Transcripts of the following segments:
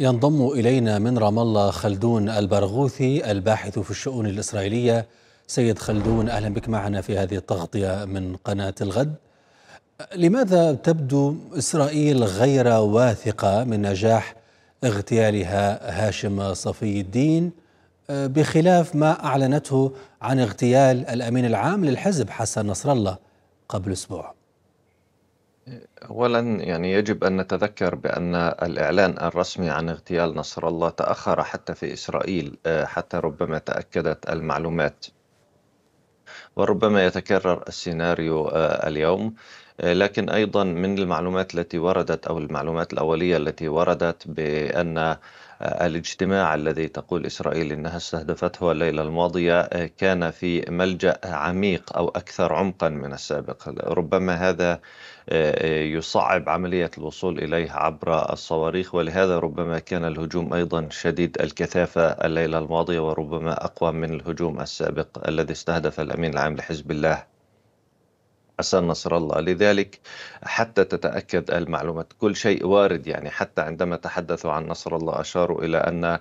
ينضم إلينا من رام الله خلدون البرغوثي الباحث في الشؤون الإسرائيلية سيد خلدون أهلا بك معنا في هذه التغطية من قناة الغد لماذا تبدو إسرائيل غير واثقة من نجاح اغتيالها هاشم صفي الدين آه، بخلاف ما أعلنته عن اغتيال الأمين العام للحزب حسن نصر الله قبل أسبوع أولا يعني يجب أن نتذكر بأن الإعلان الرسمي عن اغتيال نصر الله تأخر حتى في إسرائيل آه، حتى ربما تأكدت المعلومات وربما يتكرر السيناريو آه، اليوم لكن أيضا من المعلومات التي وردت أو المعلومات الأولية التي وردت بأن آه، الاجتماع الذي تقول إسرائيل إنها استهدفته الليلة الماضية آه، كان في ملجأ عميق أو أكثر عمقا من السابق ربما هذا آه، يصعب عملية الوصول إليه عبر الصواريخ ولهذا ربما كان الهجوم أيضا شديد الكثافة الليلة الماضية وربما أقوى من الهجوم السابق الذي استهدف الأمين العام لحزب الله حسن نصر الله لذلك حتى تتأكد المعلومات كل شيء وارد يعني حتى عندما تحدثوا عن نصر الله أشاروا إلى أن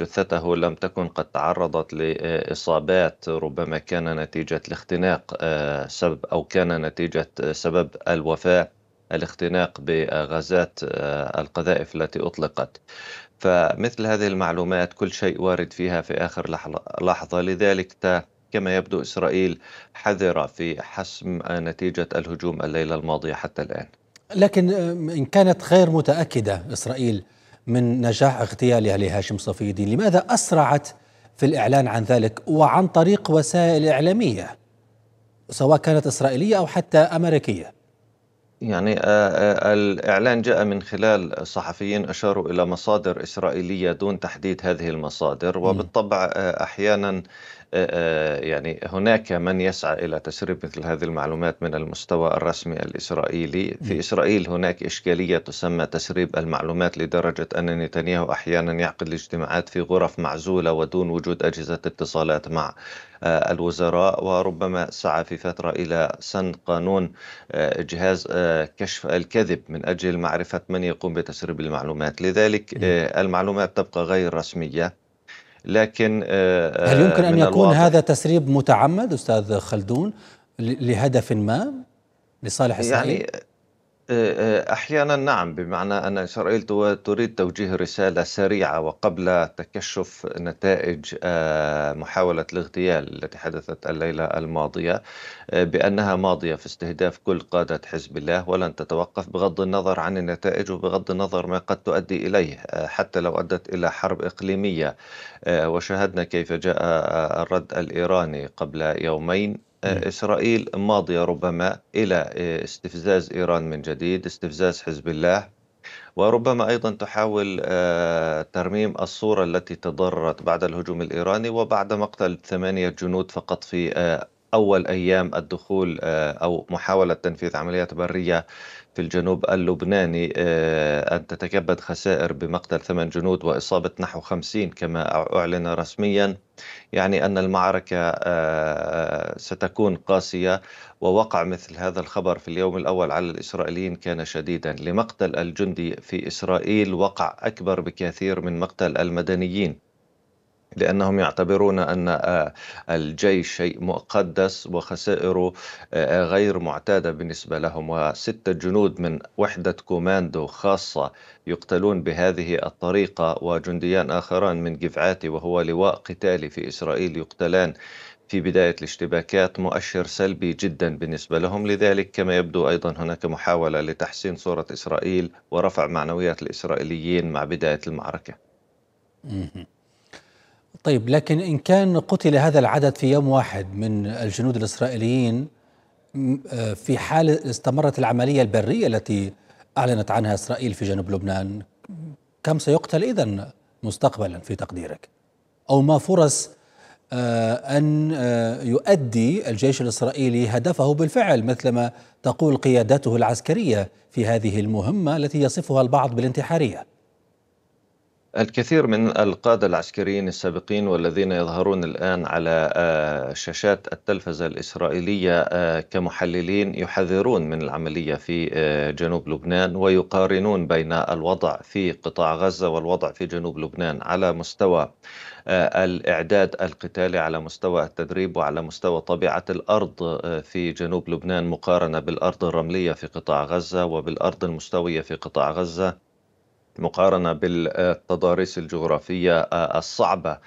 جثته لم تكن قد تعرضت لإصابات ربما كان نتيجة الاختناق آه، سبب أو كان نتيجة سبب الوفاة الاختناق بغازات آه، القذائف التي أطلقت فمثل هذه المعلومات كل شيء وارد فيها في آخر لحظة لذلك كما يبدو إسرائيل حذرة في حسم نتيجة الهجوم الليلة الماضية حتى الآن لكن آه، إن كانت غير متأكدة إسرائيل من نجاح اغتيالها لهاشم صفي الدين لماذا أسرعت في الإعلان عن ذلك وعن طريق وسائل إعلامية سواء كانت إسرائيلية أو حتى أمريكية يعني آه، آه، الإعلان جاء من خلال صحفيين أشاروا إلى مصادر إسرائيلية دون تحديد هذه المصادر وبالطبع أحيانا آه، آه، يعني هناك من يسعى إلى تسريب مثل هذه المعلومات من المستوى الرسمي الإسرائيلي في إسرائيل هناك إشكالية تسمى تسريب المعلومات لدرجة أن نتنياهو أحيانا يعقد الاجتماعات في غرف معزولة ودون وجود أجهزة اتصالات مع آه، الوزراء وربما سعى في فترة إلى سن قانون جهاز كشف الكذب من أجل معرفة من يقوم بتسريب المعلومات لذلك المعلومات تبقى غير رسمية لكن آه، آه، هل يمكن ان يكون الواضح. هذا تسريب متعمد استاذ خلدون لهدف ما لصالح يعني الصحيح؟ آه، آه، أحيانا نعم بمعنى أن إسرائيل تريد توجيه رسالة سريعة وقبل تكشف نتائج آه، محاولة الاغتيال التي حدثت الليلة الماضية بأنها ماضية في استهداف كل قادة حزب الله ولن تتوقف بغض النظر عن النتائج وبغض النظر ما قد تؤدي إليه حتى لو أدت إلى حرب إقليمية وشاهدنا كيف جاء الرد الإيراني قبل يومين آه، إسرائيل ماضية ربما إلى آه، استفزاز إيران من جديد استفزاز حزب الله وربما أيضا تحاول آه، ترميم الصورة التي تضررت بعد الهجوم الإيراني وبعد مقتل ثمانية جنود فقط في أول أيام الدخول آه، أو محاولة تنفيذ عمليات برية في الجنوب اللبناني آه، أن تتكبد خسائر بمقتل ثمان جنود وإصابة نحو خمسين كما أعلن رسميا يعني أن المعركة آه، ستكون قاسية ووقع مثل هذا الخبر في اليوم الأول على الإسرائيليين كان شديدا لمقتل الجندي في إسرائيل وقع أكبر بكثير من مقتل المدنيين لأنهم يعتبرون أن آه، الجيش شيء مقدس وخسائره آه، آه، غير معتادة بالنسبة لهم وستة جنود من وحدة كوماندو خاصة يقتلون بهذه الطريقة وجنديان آخران من جفعاتي وهو لواء قتالي في إسرائيل يقتلان في بداية الاشتباكات مؤشر سلبي جدا بالنسبة لهم لذلك كما يبدو أيضا هناك محاولة لتحسين صورة إسرائيل ورفع معنويات الإسرائيليين مع بداية المعركة طيب لكن إن كان قتل هذا العدد في يوم واحد من الجنود الإسرائيليين آه، في حال استمرت العملية البرية التي أعلنت عنها إسرائيل في جنوب لبنان كم سيقتل إذا مستقبلا في تقديرك أو ما فرص آه، أن آه، يؤدي الجيش الإسرائيلي هدفه بالفعل مثلما تقول قيادته العسكرية في هذه المهمة التي يصفها البعض بالانتحارية الكثير من القادة العسكريين السابقين والذين يظهرون الآن على آه، شاشات التلفزة الإسرائيلية آه، كمحللين يحذرون من العملية في آه، جنوب لبنان ويقارنون بين الوضع في قطاع غزة والوضع في جنوب لبنان على مستوى الإعداد القتالي على مستوى التدريب وعلى مستوى طبيعة الأرض في جنوب لبنان مقارنة بالأرض الرملية في قطاع غزة وبالأرض المستوية في قطاع غزة مقارنة بالتضاريس الجغرافية آه، الصعبة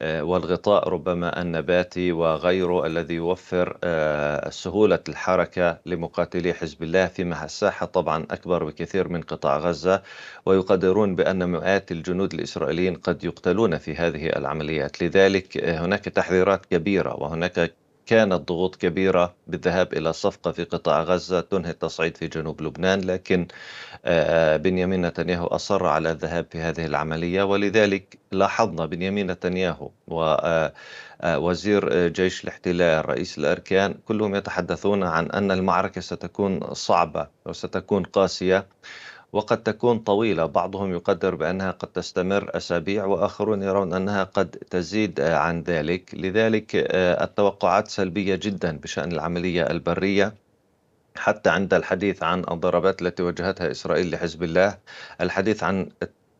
آه، والغطاء ربما النباتي وغيره الذي يوفر آه، سهولة الحركة لمقاتلي حزب الله فيما الساحة طبعا أكبر بكثير من قطاع غزة ويقدرون بأن مئات الجنود الإسرائيليين قد يقتلون في هذه العمليات لذلك هناك تحذيرات كبيرة وهناك كانت ضغوط كبيرة بالذهاب إلى صفقة في قطاع غزة تنهي التصعيد في جنوب لبنان لكن آه، بنيامين نتنياهو أصر على الذهاب في هذه العملية ولذلك لاحظنا بنيامين نتنياهو ووزير آه، آه، جيش الاحتلال رئيس الأركان كلهم يتحدثون عن أن المعركة ستكون صعبة وستكون قاسية وقد تكون طويلة بعضهم يقدر بأنها قد تستمر أسابيع وآخرون يرون أنها قد تزيد عن ذلك لذلك آه، التوقعات سلبية جدا بشأن العملية البرية حتى عند الحديث عن الضربات التي وجهتها إسرائيل لحزب الله الحديث عن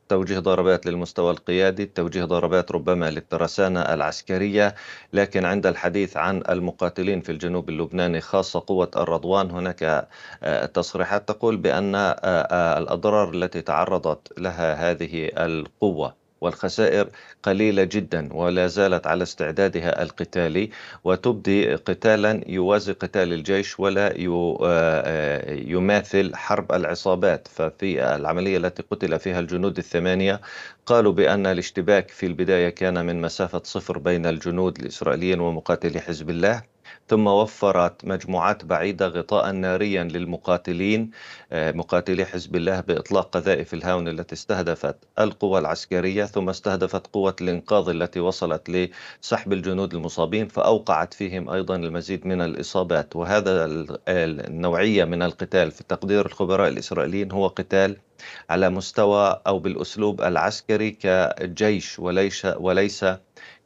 توجيه ضربات للمستوى القيادي توجيه ضربات ربما للترسانة العسكرية لكن عند الحديث عن المقاتلين في الجنوب اللبناني خاصة قوة الرضوان هناك آه، تصريحات تقول بأن آه، آه، الأضرار التي تعرضت لها هذه القوة والخسائر قليلة جدا ولا زالت على استعدادها القتالي وتبدي قتالا يوازي قتال الجيش ولا آه، آه، يماثل حرب العصابات ففي العملية التي قتل فيها الجنود الثمانية قالوا بأن الاشتباك في البداية كان من مسافة صفر بين الجنود الإسرائيليين ومقاتلي حزب الله ثم وفرت مجموعات بعيدة غطاء ناريا للمقاتلين آه، مقاتلي حزب الله بإطلاق قذائف الهاون التي استهدفت القوى العسكرية ثم استهدفت قوة الإنقاذ التي وصلت لسحب الجنود المصابين فأوقعت فيهم أيضا المزيد من الإصابات وهذا النوعية من القتال في تقدير الخبراء الإسرائيليين هو قتال على مستوى أو بالأسلوب العسكري كجيش وليس وليس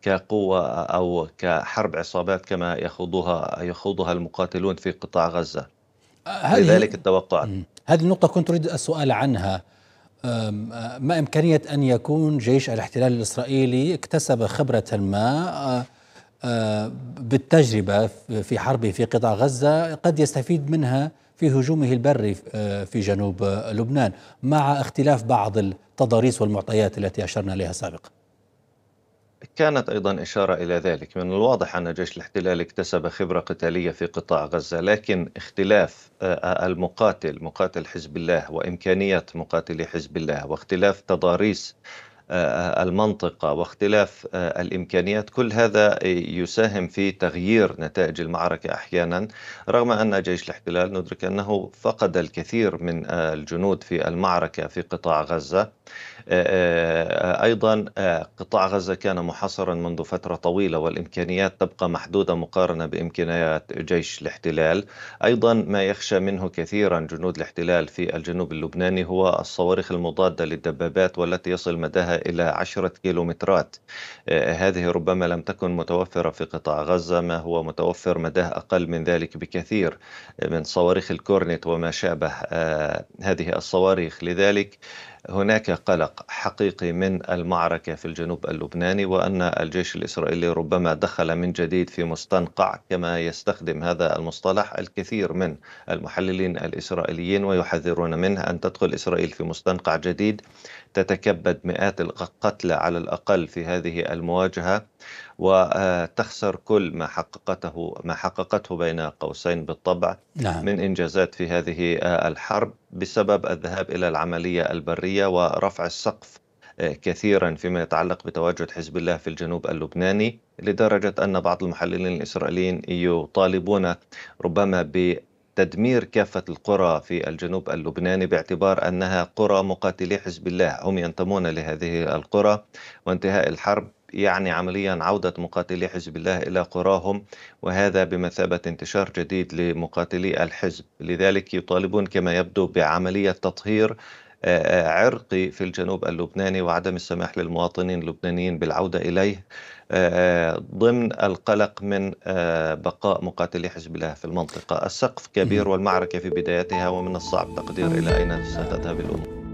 كقوة أو كحرب عصابات كما يخوضها يخوضها المقاتلون في قطاع غزة آه، لذلك التوقعات هذه النقطة كنت أريد السؤال عنها آه، ما إمكانية أن يكون جيش الاحتلال الإسرائيلي اكتسب خبرة ما آه، بالتجربة في حربه في قطاع غزة قد يستفيد منها في هجومه البري في جنوب لبنان مع اختلاف بعض التضاريس والمعطيات التي أشرنا إليها سابقا كانت أيضا إشارة إلى ذلك من الواضح أن جيش الاحتلال اكتسب خبرة قتالية في قطاع غزة لكن اختلاف آه، المقاتل مقاتل حزب الله وإمكانية مقاتلي حزب الله واختلاف تضاريس آه، المنطقة واختلاف آه، الإمكانيات كل هذا يساهم في تغيير نتائج المعركة أحيانا رغم أن جيش الاحتلال ندرك أنه فقد الكثير من الجنود في المعركة في قطاع غزة آه، آه، أيضا آه، قطاع غزة كان محاصرا منذ فترة طويلة والإمكانيات تبقى محدودة مقارنة بإمكانيات جيش الاحتلال أيضا ما يخشى منه كثيرا جنود الاحتلال في الجنوب اللبناني هو الصواريخ المضادة للدبابات والتي يصل مداها إلى عشرة كيلومترات هذه ربما لم تكن متوفرة في قطاع غزة ما هو متوفر مداه أقل من ذلك بكثير من صواريخ الكورنيت وما شابه هذه الصواريخ لذلك هناك قلق حقيقي من المعركة في الجنوب اللبناني وأن الجيش الإسرائيلي ربما دخل من جديد في مستنقع كما يستخدم هذا المصطلح الكثير من المحللين الإسرائيليين ويحذرون منه أن تدخل إسرائيل في مستنقع جديد تتكبد مئات القتلى على الأقل في هذه المواجهة وتخسر كل ما حققته ما حققته بين قوسين بالطبع نعم. من انجازات في هذه آه، الحرب بسبب الذهاب الى العمليه البريه ورفع السقف آه، كثيرا فيما يتعلق بتواجد حزب الله في الجنوب اللبناني لدرجه ان بعض المحللين الاسرائيليين يطالبون ربما ب تدمير كافة القرى في الجنوب اللبناني باعتبار أنها قرى مقاتلي حزب الله هم ينتمون لهذه القرى وانتهاء الحرب يعني عمليا عودة مقاتلي حزب الله إلى قراهم وهذا بمثابة انتشار جديد لمقاتلي الحزب لذلك يطالبون كما يبدو بعملية تطهير عرقي في الجنوب اللبناني وعدم السماح للمواطنين اللبنانيين بالعودة إليه آه، ضمن القلق من آه، بقاء مقاتلي حزب الله في المنطقة السقف كبير والمعركة في بدايتها ومن الصعب تقدير إلى أين ستذهب الأمور